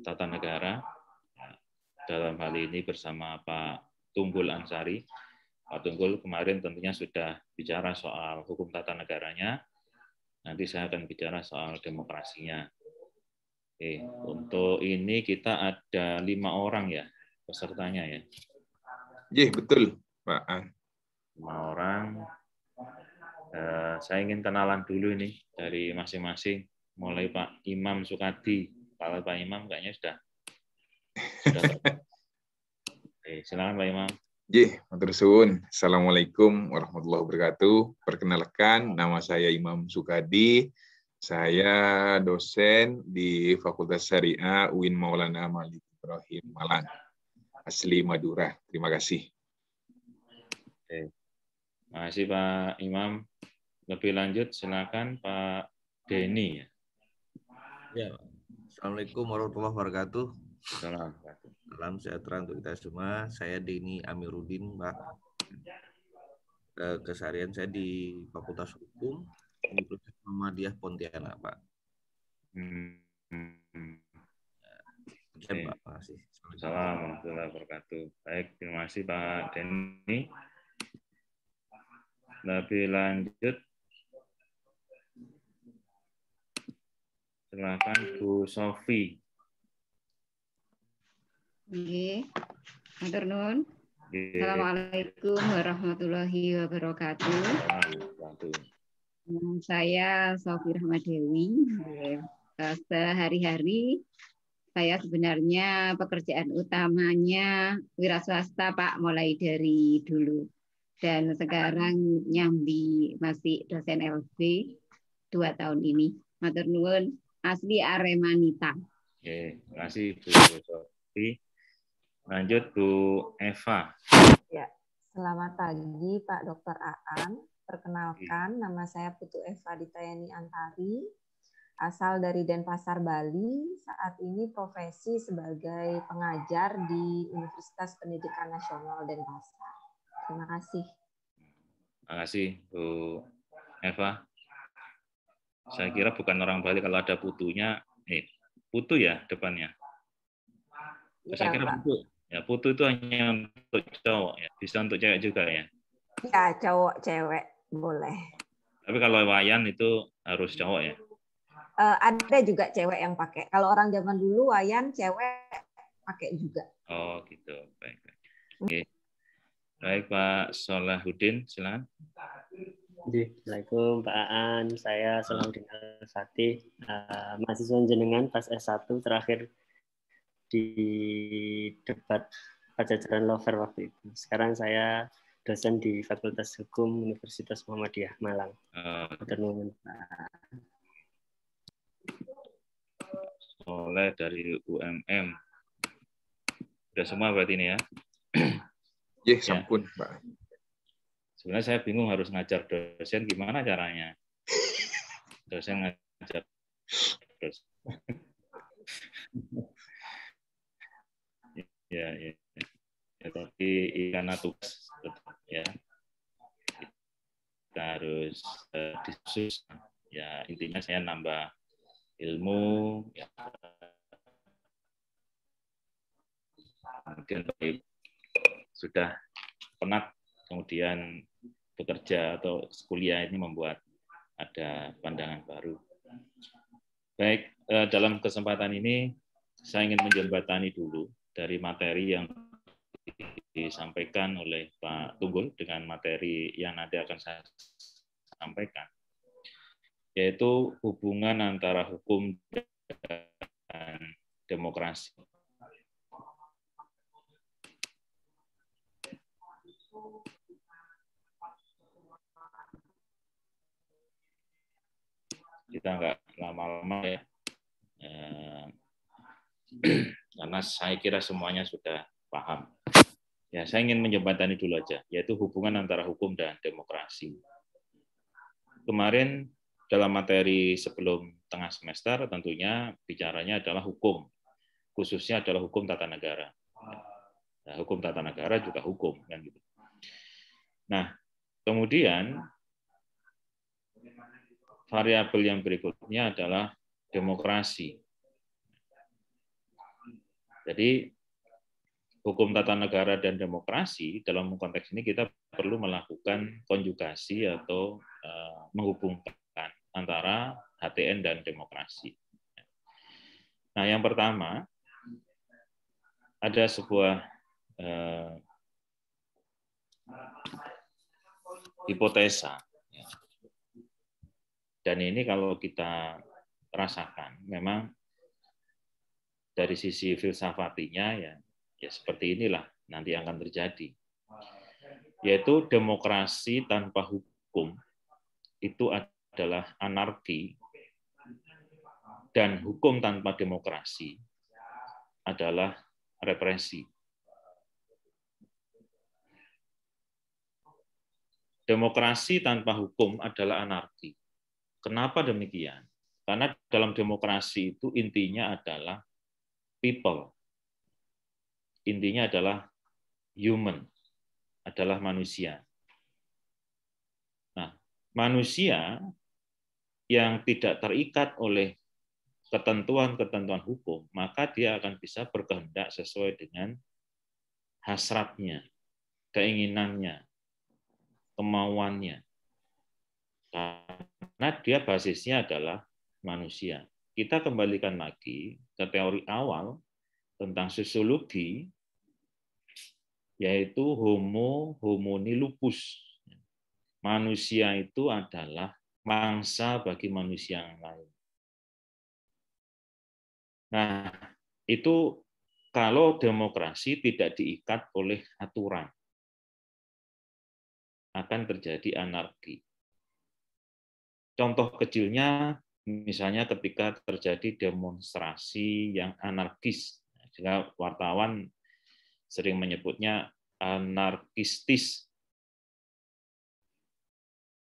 Tata Negara ya, dalam hal ini bersama Pak Tunggul Ansari. Pak Tunggul kemarin tentunya sudah bicara soal hukum tata negaranya. Nanti saya akan bicara soal demokrasinya. Oke, untuk ini kita ada lima orang ya pesertanya ya. Iya betul, Pak. Lima orang. Eh, saya ingin kenalan dulu ini dari masing-masing. Mulai Pak Imam Sukadi. Kalau Pak Imam kayaknya sudah. sudah Oke, silakan Pak Imam. Jih, matur suwun. Assalamualaikum warahmatullahi wabarakatuh. Perkenalkan, nama saya Imam Sukadi. Saya dosen di Fakultas Syariah UIN Maulana Malik Ibrahim Malang. Asli Madura. Terima kasih. Oke. kasih Pak Imam. Lebih lanjut silakan Pak Denny. Ya, Pak. Assalamualaikum warahmatullahi wabarakatuh. Salam. Salam sejahtera untuk kita semua. Saya Deni Amiruddin, Pak. kesarian saya di Fakultas Hukum Universitas Muhammadiyah Pontianak, Pak. Hmm. Ya, Pak. Terima kasih. Salam warahmatullahi wabarakatuh. Baik, terima kasih Pak Deni. Lebih lanjut Silakan Bu Sofi. Oke, Matur nuwun. Assalamualaikum warahmatullahi wabarakatuh. Hmm, saya Sofi Rahmadewi. Sehari-hari saya sebenarnya pekerjaan utamanya wira swasta Pak mulai dari dulu. Dan sekarang nyambi masih dosen LV dua tahun ini. Matur nuwun asli Aremanita. Oke, terima kasih Bu Sofi. Lanjut Bu Eva. Ya, selamat pagi Pak Dokter Aan. Perkenalkan, Oke. Iya. nama saya Putu Eva Ditayani Antari, asal dari Denpasar, Bali. Saat ini profesi sebagai pengajar di Universitas Pendidikan Nasional Denpasar. Terima kasih. Terima kasih Bu Eva. Saya ah. kira bukan orang Bali kalau ada putunya, eh, putu ya depannya. Ya, Saya kira putu. Ya, putu itu hanya untuk cowok ya. Bisa untuk cewek juga ya. Ya, cowok cewek boleh. Tapi kalau wayan itu harus cowok ya. Uh, ada juga cewek yang pakai. Kalau orang zaman dulu wayan cewek pakai juga. Oh, gitu. Baik. Oke. Okay. Baik, Pak Solahuddin, silakan. Assalamualaikum Pak Aan, saya selalu Dinal Sati. uh, eh, mahasiswa jenengan pas S1 terakhir di debat Pajajaran Lover waktu itu. Sekarang saya dosen di Fakultas Hukum Universitas Muhammadiyah Malang. Uh, eh, Oleh dari UMM. Sudah semua berarti ini ya? Yes, ya, sampun, Pak sebenarnya saya bingung harus ngajar dosen gimana caranya dosen ngajar dosen ya, ya ya tapi karena tugas ya kita harus uh, eh, diskusi ya intinya saya nambah ilmu ya mungkin sudah penat kemudian bekerja atau kuliah ini membuat ada pandangan baru. Baik, eh, dalam kesempatan ini saya ingin menjembatani dulu dari materi yang disampaikan oleh Pak Tunggul dengan materi yang nanti akan saya sampaikan, yaitu hubungan antara hukum dan demokrasi. kita nggak lama-lama ya. Eh, karena saya kira semuanya sudah paham. Ya, saya ingin menjembatani dulu aja, yaitu hubungan antara hukum dan demokrasi. Kemarin dalam materi sebelum tengah semester tentunya bicaranya adalah hukum, khususnya adalah hukum tata negara. Nah, hukum tata negara juga hukum kan gitu. Nah, kemudian variabel yang berikutnya adalah demokrasi. Jadi hukum tata negara dan demokrasi dalam konteks ini kita perlu melakukan konjugasi atau eh, menghubungkan antara HTN dan demokrasi. Nah, yang pertama ada sebuah uh, hipotesa dan ini kalau kita rasakan, memang dari sisi filsafatinya ya, ya seperti inilah nanti akan terjadi. Yaitu demokrasi tanpa hukum itu adalah anarki dan hukum tanpa demokrasi adalah represi. Demokrasi tanpa hukum adalah anarki. Kenapa demikian? Karena dalam demokrasi itu intinya adalah people. Intinya adalah human, adalah manusia. Nah, manusia yang tidak terikat oleh ketentuan-ketentuan hukum, maka dia akan bisa berkehendak sesuai dengan hasratnya, keinginannya, kemauannya. Karena dia basisnya adalah manusia. Kita kembalikan lagi ke teori awal tentang sosiologi, yaitu homo homini lupus. Manusia itu adalah mangsa bagi manusia yang lain. Nah, itu kalau demokrasi tidak diikat oleh aturan akan terjadi anarki. Contoh kecilnya misalnya ketika terjadi demonstrasi yang anarkis, sehingga wartawan sering menyebutnya anarkistis.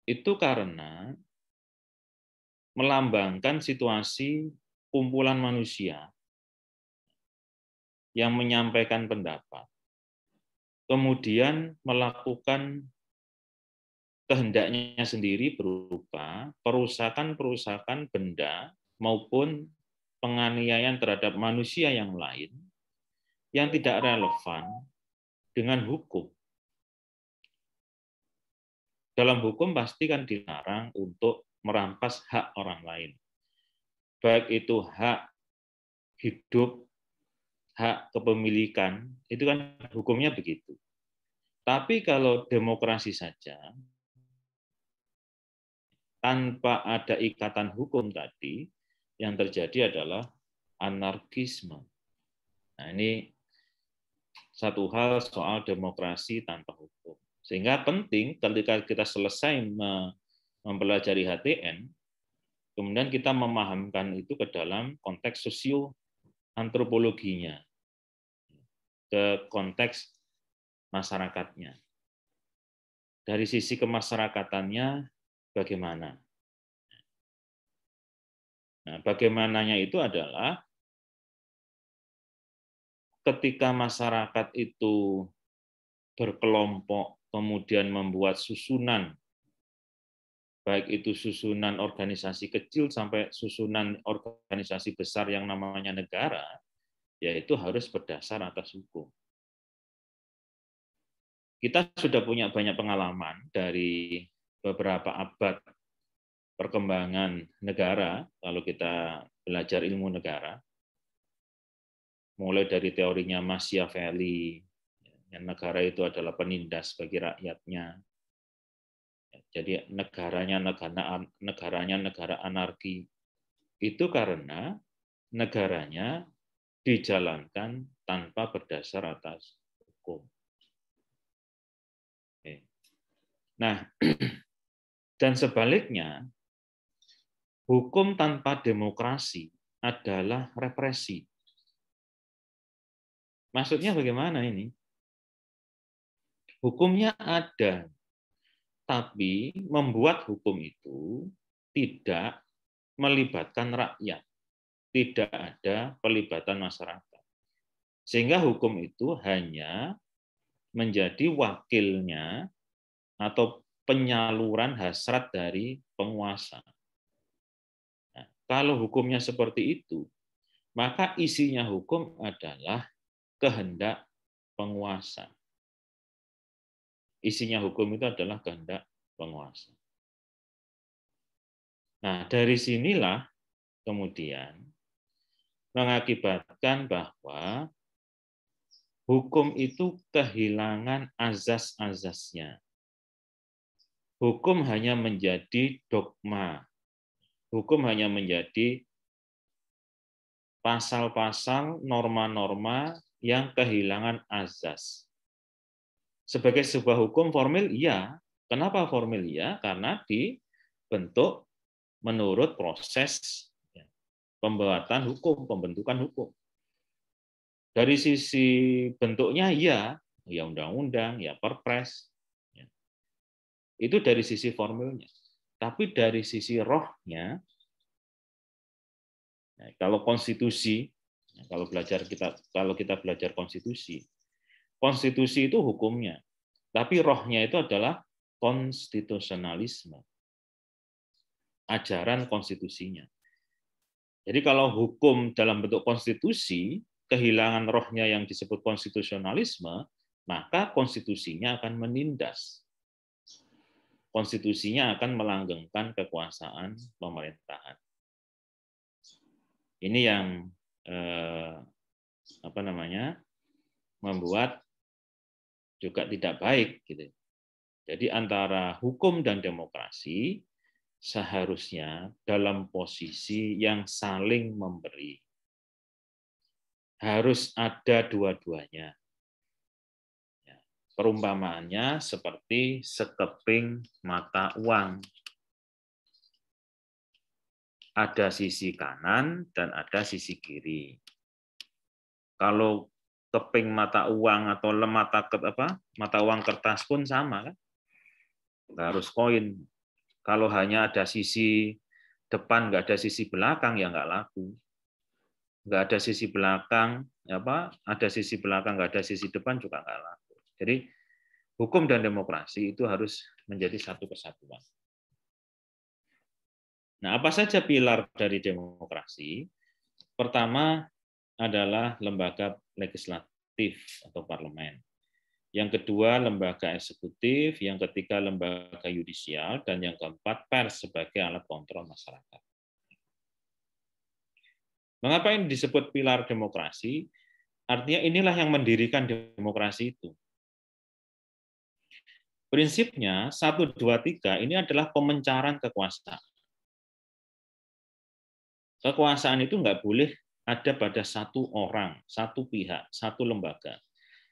Itu karena melambangkan situasi kumpulan manusia yang menyampaikan pendapat, kemudian melakukan kehendaknya sendiri berupa perusakan-perusakan benda maupun penganiayaan terhadap manusia yang lain yang tidak relevan dengan hukum. Dalam hukum pasti kan dilarang untuk merampas hak orang lain. Baik itu hak hidup, hak kepemilikan, itu kan hukumnya begitu. Tapi kalau demokrasi saja, tanpa ada ikatan hukum tadi, yang terjadi adalah anarkisme. Nah, ini satu hal soal demokrasi tanpa hukum. Sehingga penting ketika kita selesai mempelajari HTN, kemudian kita memahamkan itu ke dalam konteks sosio antropologinya, ke konteks masyarakatnya. Dari sisi kemasyarakatannya, bagaimana. Nah, bagaimananya itu adalah ketika masyarakat itu berkelompok kemudian membuat susunan baik itu susunan organisasi kecil sampai susunan organisasi besar yang namanya negara yaitu harus berdasar atas hukum. Kita sudah punya banyak pengalaman dari beberapa abad perkembangan negara, kalau kita belajar ilmu negara, mulai dari teorinya Machiavelli, yang negara itu adalah penindas bagi rakyatnya. Ya, jadi negaranya negara negaranya negara anarki. Itu karena negaranya dijalankan tanpa berdasar atas hukum. Nah, Dan sebaliknya, hukum tanpa demokrasi adalah represi. Maksudnya bagaimana ini? Hukumnya ada, tapi membuat hukum itu tidak melibatkan rakyat. Tidak ada pelibatan masyarakat. Sehingga hukum itu hanya menjadi wakilnya atau penyaluran hasrat dari penguasa. Nah, kalau hukumnya seperti itu, maka isinya hukum adalah kehendak penguasa. Isinya hukum itu adalah kehendak penguasa. Nah, dari sinilah kemudian mengakibatkan bahwa hukum itu kehilangan azas-azasnya hukum hanya menjadi dogma. Hukum hanya menjadi pasal-pasal, norma-norma yang kehilangan azas. Sebagai sebuah hukum formil, iya. Kenapa formil, iya? Karena dibentuk menurut proses ya, pembuatan hukum, pembentukan hukum. Dari sisi bentuknya, iya. Ya undang-undang, ya perpres, itu dari sisi formilnya. Tapi dari sisi rohnya, ya, kalau konstitusi, ya, kalau belajar kita kalau kita belajar konstitusi, konstitusi itu hukumnya, tapi rohnya itu adalah konstitusionalisme, ajaran konstitusinya. Jadi kalau hukum dalam bentuk konstitusi kehilangan rohnya yang disebut konstitusionalisme, maka konstitusinya akan menindas konstitusinya akan melanggengkan kekuasaan pemerintahan. Ini yang eh, apa namanya membuat juga tidak baik gitu. Jadi antara hukum dan demokrasi seharusnya dalam posisi yang saling memberi. Harus ada dua-duanya. Perumpamaannya seperti sekeping mata uang. Ada sisi kanan dan ada sisi kiri. Kalau keping mata uang atau lemata apa mata uang kertas pun sama kan? Nggak harus koin. Kalau hanya ada sisi depan nggak ada sisi belakang ya nggak laku. Nggak ada sisi belakang ya apa ada sisi belakang nggak ada sisi depan juga nggak laku jadi hukum dan demokrasi itu harus menjadi satu kesatuan. Nah, apa saja pilar dari demokrasi? Pertama adalah lembaga legislatif atau parlemen. Yang kedua, lembaga eksekutif. Yang ketiga, lembaga yudisial. Dan yang keempat, pers sebagai alat kontrol masyarakat. Mengapa ini disebut pilar demokrasi? Artinya inilah yang mendirikan demokrasi itu. Prinsipnya 1, 2, 3 ini adalah pemencaran kekuasaan. Kekuasaan itu nggak boleh ada pada satu orang, satu pihak, satu lembaga.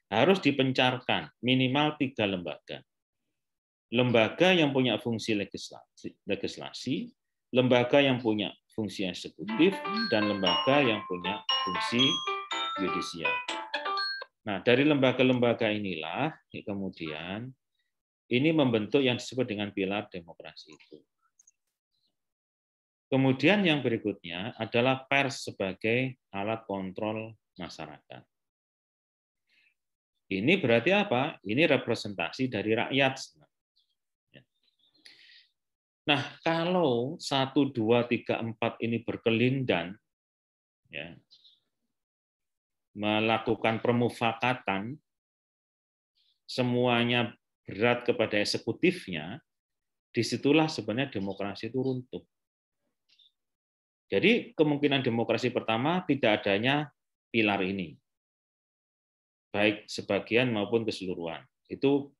Harus dipencarkan minimal tiga lembaga. Lembaga yang punya fungsi legislasi, legislasi lembaga yang punya fungsi eksekutif, dan lembaga yang punya fungsi yudisial. Nah, dari lembaga-lembaga inilah kemudian ini membentuk yang disebut dengan pilar demokrasi itu. Kemudian yang berikutnya adalah pers sebagai alat kontrol masyarakat. Ini berarti apa? Ini representasi dari rakyat. Nah, kalau satu dua tiga empat ini berkelindan, ya, melakukan permufakatan, semuanya berat kepada eksekutifnya, disitulah sebenarnya demokrasi itu runtuh. Jadi kemungkinan demokrasi pertama tidak adanya pilar ini, baik sebagian maupun keseluruhan. Itu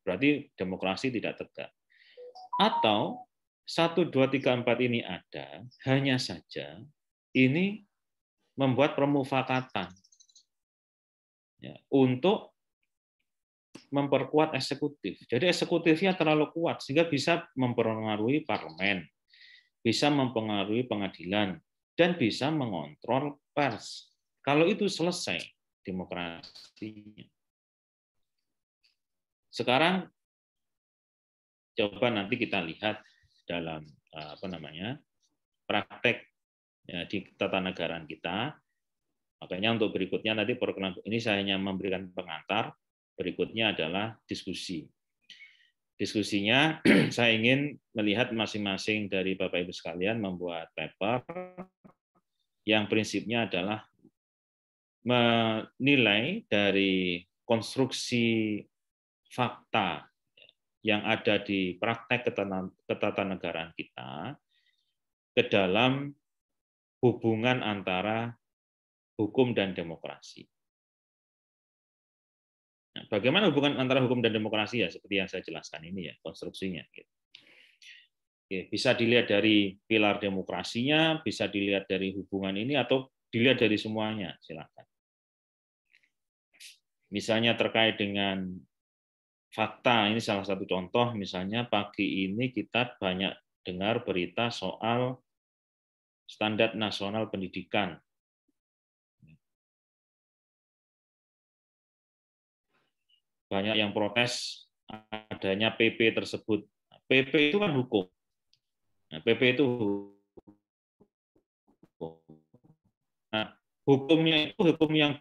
berarti demokrasi tidak tegak. Atau 1, 2, 3, 4 ini ada, hanya saja ini membuat permufakatan ya, untuk memperkuat eksekutif. Jadi eksekutifnya terlalu kuat sehingga bisa mempengaruhi parlemen, bisa mempengaruhi pengadilan, dan bisa mengontrol pers. Kalau itu selesai demokrasinya. Sekarang coba nanti kita lihat dalam eh, apa namanya praktek ya, di tata negara kita Makanya untuk berikutnya nanti program ini saya hanya memberikan pengantar berikutnya adalah diskusi. Diskusinya saya ingin melihat masing-masing dari Bapak Ibu sekalian membuat paper yang prinsipnya adalah menilai dari konstruksi fakta yang ada di praktek ketatanegaraan kita ke dalam hubungan antara hukum dan demokrasi. Nah, bagaimana hubungan antara hukum dan demokrasi ya seperti yang saya jelaskan ini ya konstruksinya. Gitu. Oke, bisa dilihat dari pilar demokrasinya, bisa dilihat dari hubungan ini atau dilihat dari semuanya, silakan. Misalnya terkait dengan fakta, ini salah satu contoh. Misalnya pagi ini kita banyak dengar berita soal standar nasional pendidikan banyak yang protes adanya PP tersebut. PP itu kan hukum. Nah, PP itu hukum. Nah, hukumnya itu hukum yang,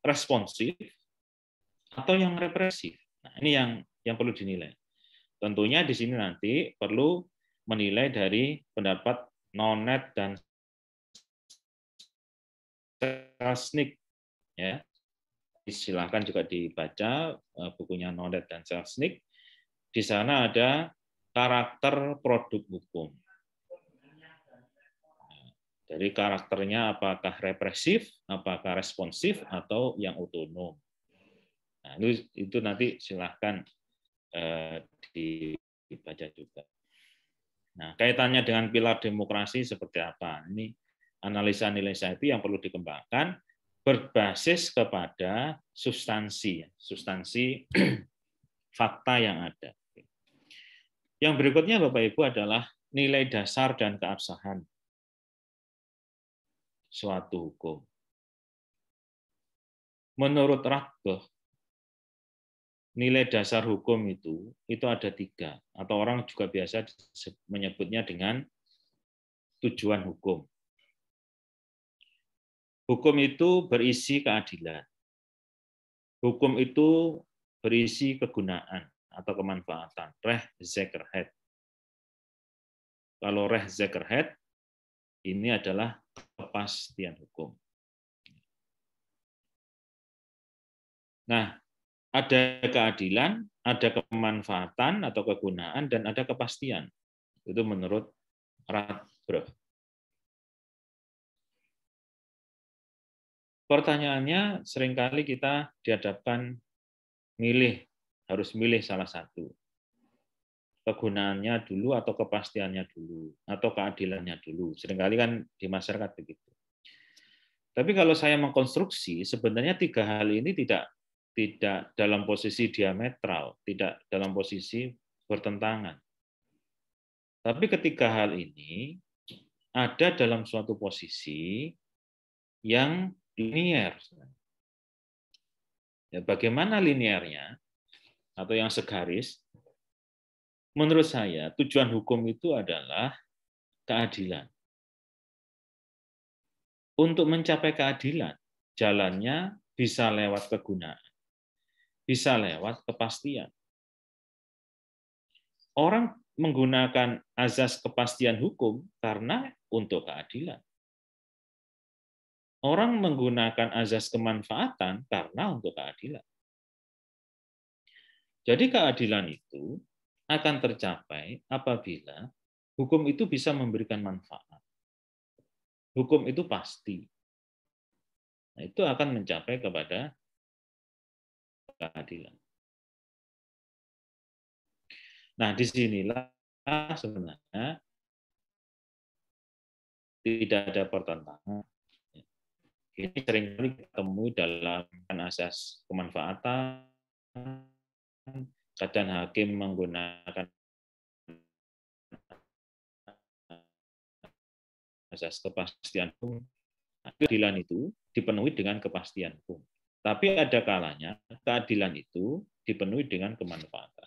responsif atau yang represif. Nah, ini yang yang perlu dinilai. Tentunya di sini nanti perlu menilai dari pendapat non net dan sasnik ya silahkan juga dibaca eh, bukunya Nodet dan Selznick. Di sana ada karakter produk hukum. Dari karakternya apakah represif, apakah responsif, atau yang otonom. Nah, itu, itu nanti silahkan eh, dibaca juga. Nah, kaitannya dengan pilar demokrasi seperti apa? Ini analisa nilai saya itu yang perlu dikembangkan berbasis kepada substansi, ya, substansi fakta yang ada. Yang berikutnya Bapak Ibu adalah nilai dasar dan keabsahan suatu hukum. Menurut Ratbeh, nilai dasar hukum itu itu ada tiga atau orang juga biasa menyebutnya dengan tujuan hukum Hukum itu berisi keadilan. Hukum itu berisi kegunaan atau kemanfaatan. Reh zekerhead. Kalau reh zekerhead, ini adalah kepastian hukum. Nah, ada keadilan, ada kemanfaatan atau kegunaan, dan ada kepastian. Itu menurut Radbrough. Pertanyaannya, seringkali kita dihadapkan milih, harus milih salah satu. Kegunaannya dulu atau kepastiannya dulu, atau keadilannya dulu. Seringkali kan di masyarakat begitu. Tapi kalau saya mengkonstruksi, sebenarnya tiga hal ini tidak tidak dalam posisi diametral, tidak dalam posisi bertentangan. Tapi ketiga hal ini ada dalam suatu posisi yang linier. Ya, bagaimana liniernya atau yang segaris? Menurut saya tujuan hukum itu adalah keadilan. Untuk mencapai keadilan, jalannya bisa lewat kegunaan, bisa lewat kepastian. Orang menggunakan azas kepastian hukum karena untuk keadilan. Orang menggunakan azas kemanfaatan karena untuk keadilan. Jadi keadilan itu akan tercapai apabila hukum itu bisa memberikan manfaat. Hukum itu pasti. Nah, itu akan mencapai kepada keadilan. Nah, disinilah sebenarnya tidak ada pertentangan ini seringkali temui dalam asas kemanfaatan. Kadang hakim menggunakan asas kepastian hukum. Keadilan itu dipenuhi dengan kepastian hukum. Tapi ada kalanya keadilan itu dipenuhi dengan kemanfaatan.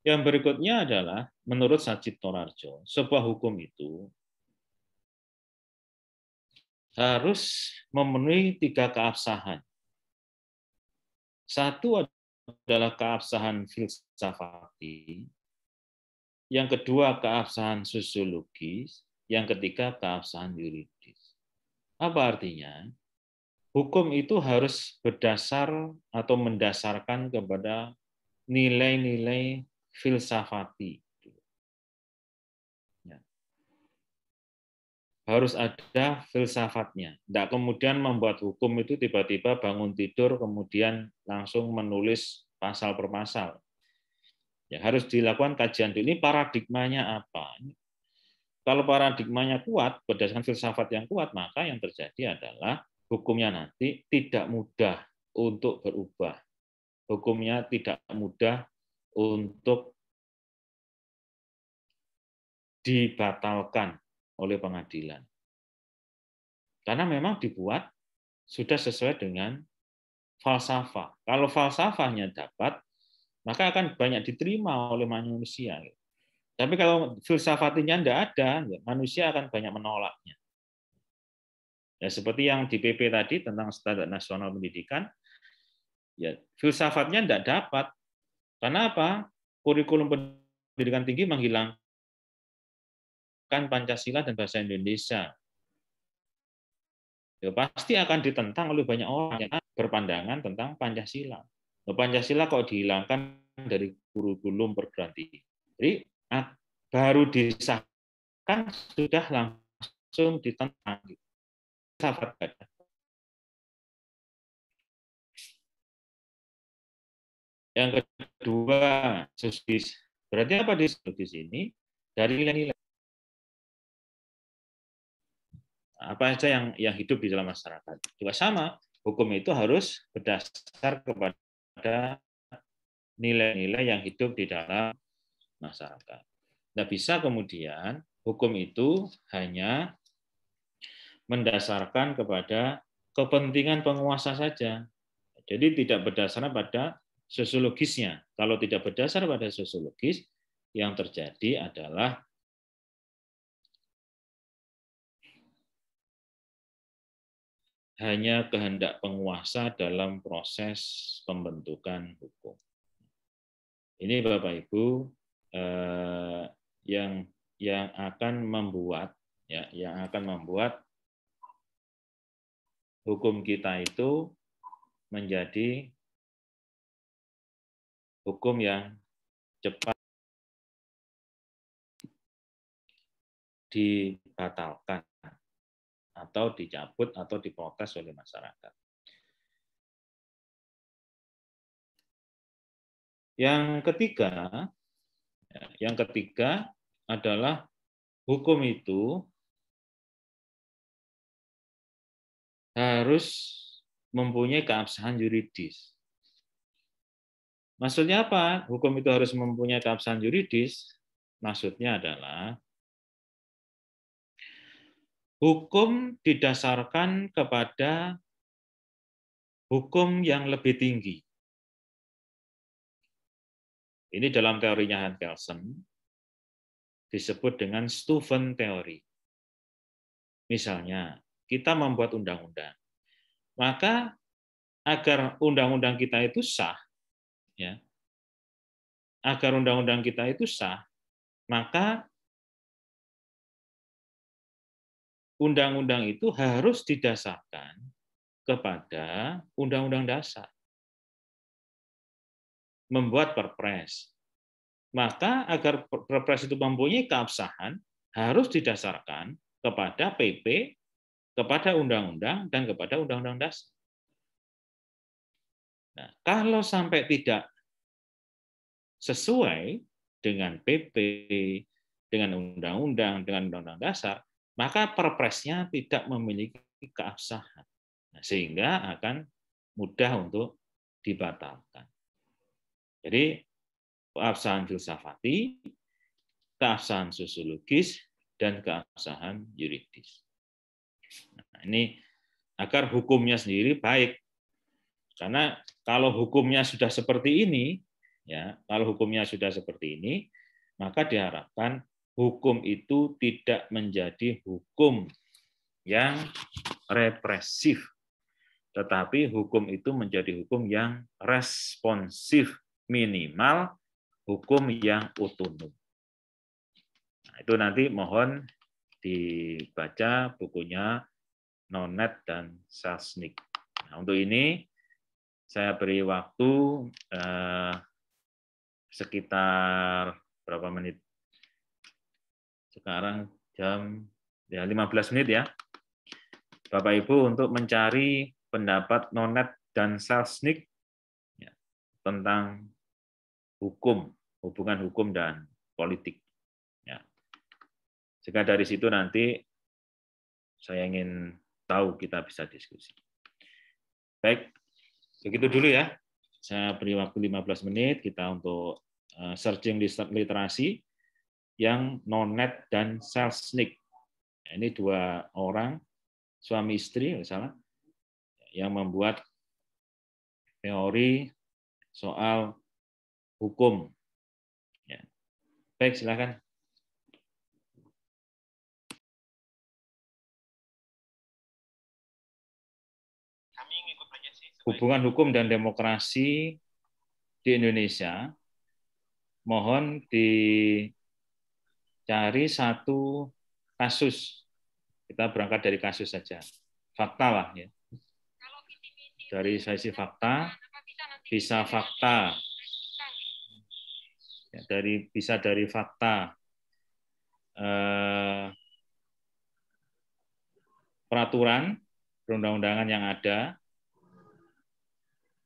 Yang berikutnya adalah menurut Sajid Torarjo, sebuah hukum itu harus memenuhi tiga keabsahan. Satu adalah keabsahan filsafati, yang kedua keabsahan sosiologis, yang ketiga keabsahan yuridis. Apa artinya? Hukum itu harus berdasar atau mendasarkan kepada nilai-nilai filsafati. Ya. Harus ada filsafatnya. Tidak kemudian membuat hukum itu tiba-tiba bangun tidur, kemudian langsung menulis pasal per pasal. Ya, harus dilakukan kajian dulu. Ini paradigmanya apa? Kalau paradigmanya kuat, berdasarkan filsafat yang kuat, maka yang terjadi adalah hukumnya nanti tidak mudah untuk berubah. Hukumnya tidak mudah untuk dibatalkan oleh pengadilan. Karena memang dibuat sudah sesuai dengan falsafah. Kalau falsafahnya dapat, maka akan banyak diterima oleh manusia. Tapi kalau filsafatnya tidak ada, ya manusia akan banyak menolaknya. Ya, seperti yang di PP tadi tentang standar nasional pendidikan, ya filsafatnya tidak dapat, karena apa? Kurikulum pendidikan tinggi menghilangkan Pancasila dan bahasa Indonesia. Ya, pasti akan ditentang oleh banyak orang yang berpandangan tentang Pancasila. Nah, Pancasila kok dihilangkan dari kurikulum perguruan tinggi. Jadi ah, baru disahkan sudah langsung ditentang. Sahabat Yang kedua, sosis. Berarti apa di sosis ini? Dari nilai-nilai. Apa saja yang, yang hidup di dalam masyarakat. Juga sama, hukum itu harus berdasar kepada nilai-nilai yang hidup di dalam masyarakat. Tidak bisa kemudian hukum itu hanya mendasarkan kepada kepentingan penguasa saja. Jadi tidak berdasarkan pada sosiologisnya. Kalau tidak berdasar pada sosiologis, yang terjadi adalah hanya kehendak penguasa dalam proses pembentukan hukum. Ini Bapak Ibu eh, yang yang akan membuat ya yang akan membuat hukum kita itu menjadi hukum yang cepat dibatalkan atau dicabut atau diprotes oleh masyarakat. Yang ketiga, yang ketiga adalah hukum itu harus mempunyai keabsahan yuridis. Maksudnya apa? Hukum itu harus mempunyai keabsahan yuridis. Maksudnya adalah hukum didasarkan kepada hukum yang lebih tinggi. Ini dalam teorinya Hans Kelsen disebut dengan Stufen teori. Misalnya, kita membuat undang-undang. Maka agar undang-undang kita itu sah, ya agar undang-undang kita itu sah, maka undang-undang itu harus didasarkan kepada undang-undang dasar. Membuat perpres. Maka agar perpres itu mempunyai keabsahan, harus didasarkan kepada PP, kepada undang-undang, dan kepada undang-undang dasar. Nah, kalau sampai tidak sesuai dengan PP, dengan undang-undang, dengan undang-undang dasar, maka perpresnya tidak memiliki keabsahan. Nah, sehingga akan mudah untuk dibatalkan. Jadi keabsahan filsafati, keabsahan sosiologis, dan keabsahan yuridis. Nah, ini agar hukumnya sendiri baik karena kalau hukumnya sudah seperti ini, ya, kalau hukumnya sudah seperti ini, maka diharapkan hukum itu tidak menjadi hukum yang represif, tetapi hukum itu menjadi hukum yang responsif minimal hukum yang otonom. Nah, itu nanti mohon dibaca bukunya Nonet dan Sasnik. Nah, untuk ini saya beri waktu eh, sekitar berapa menit? Sekarang jam ya 15 menit ya. Bapak Ibu untuk mencari pendapat Nonet dan salsnik ya, tentang hukum, hubungan hukum dan politik. Ya. sehingga dari situ nanti saya ingin tahu kita bisa diskusi. Baik, Begitu dulu ya. Saya beri waktu 15 menit kita untuk eh, searching di literasi yang nonet dan selznick. Ini dua orang suami istri salah yang membuat teori soal hukum. Ya. Baik, silakan. hubungan hukum dan demokrasi di Indonesia, mohon dicari satu kasus. Kita berangkat dari kasus saja. Fakta lah ya. Dari sisi fakta, bisa fakta. Ya, dari bisa dari fakta eh, peraturan perundang-undangan yang ada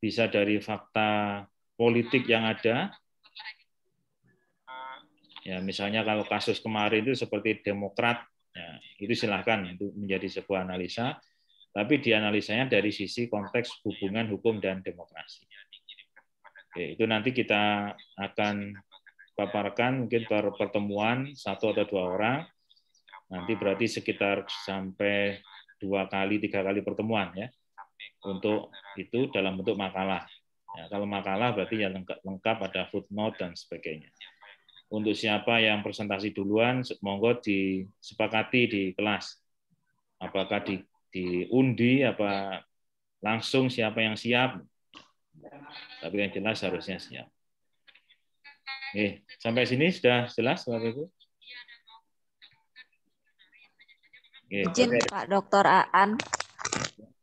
bisa dari fakta politik yang ada. Ya, misalnya kalau kasus kemarin itu seperti Demokrat, ya, itu silahkan itu menjadi sebuah analisa, tapi dianalisanya dari sisi konteks hubungan hukum dan demokrasi. Oke, ya, itu nanti kita akan paparkan mungkin per pertemuan satu atau dua orang. Nanti berarti sekitar sampai dua kali, tiga kali pertemuan ya untuk itu dalam bentuk makalah. Ya, kalau makalah berarti yang lengkap, lengkap ada footnote dan sebagainya. Untuk siapa yang presentasi duluan, monggo disepakati di kelas. Apakah di, diundi, apa langsung siapa yang siap. Tapi yang jelas harusnya siap. Eh sampai sini sudah jelas, Bapak Ibu? Izin Pak Dokter Aan,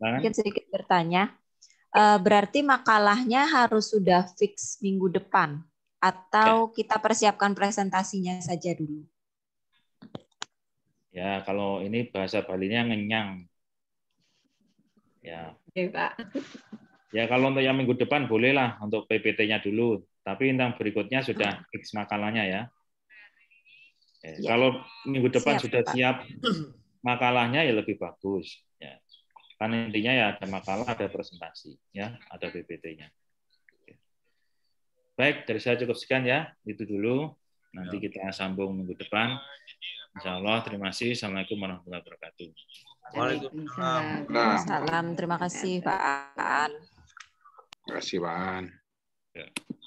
mungkin sedikit bertanya, uh, berarti makalahnya harus sudah fix minggu depan atau kita persiapkan presentasinya saja dulu? Ya, kalau ini bahasa Balinya ngenyang. Ya. Oke, Pak. Ya, kalau untuk yang minggu depan bolehlah untuk PPT-nya dulu, tapi yang berikutnya sudah fix makalahnya ya. ya. Kalau minggu depan siap, sudah Pak. siap makalahnya ya lebih bagus. Kan intinya ya ada makalah, ada presentasi, ya, ada PPT-nya. Baik, dari saya cukup sekian ya. Itu dulu. Nanti ya. kita sambung minggu depan. Insya Allah, terima kasih. Assalamualaikum warahmatullahi wabarakatuh. Waalaikumsalam. Salam. Terima kasih Pak An. Terima kasih Pak An. Ya.